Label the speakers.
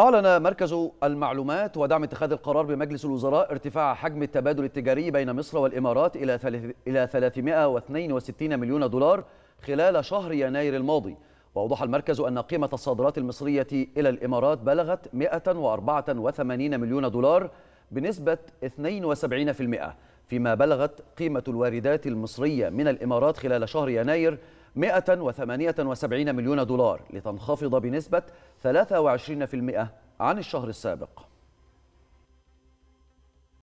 Speaker 1: أعلن مركز المعلومات ودعم اتخاذ القرار بمجلس الوزراء ارتفاع حجم التبادل التجاري بين مصر والإمارات إلى إلى 362 مليون دولار خلال شهر يناير الماضي وأوضح المركز أن قيمة الصادرات المصرية إلى الإمارات بلغت 184 مليون دولار بنسبة 72% فيما بلغت قيمة الواردات المصرية من الإمارات خلال شهر يناير 178 مليون دولار لتنخفض بنسبة 23% عن الشهر السابق